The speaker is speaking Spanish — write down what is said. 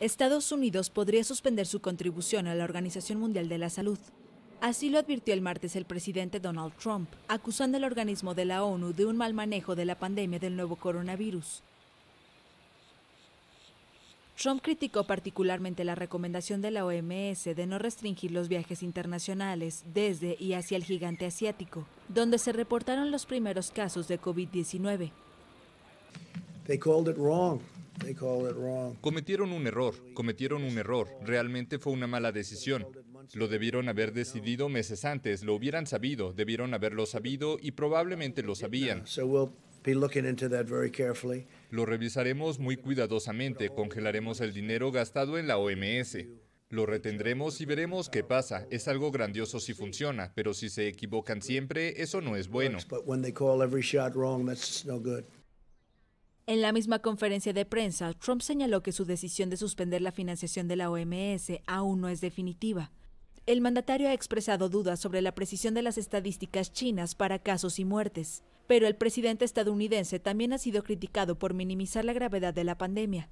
Estados Unidos podría suspender su contribución a la Organización Mundial de la Salud. Así lo advirtió el martes el presidente Donald Trump, acusando al organismo de la ONU de un mal manejo de la pandemia del nuevo coronavirus. Trump criticó particularmente la recomendación de la OMS de no restringir los viajes internacionales desde y hacia el gigante asiático, donde se reportaron los primeros casos de COVID-19. Cometieron un error, cometieron un error. Realmente fue una mala decisión. Lo debieron haber decidido meses antes, lo hubieran sabido, debieron haberlo sabido y probablemente lo sabían. Lo revisaremos muy cuidadosamente, congelaremos el dinero gastado en la OMS. Lo retendremos y veremos qué pasa. Es algo grandioso si funciona, pero si se equivocan siempre, eso no es bueno. En la misma conferencia de prensa, Trump señaló que su decisión de suspender la financiación de la OMS aún no es definitiva. El mandatario ha expresado dudas sobre la precisión de las estadísticas chinas para casos y muertes, pero el presidente estadounidense también ha sido criticado por minimizar la gravedad de la pandemia.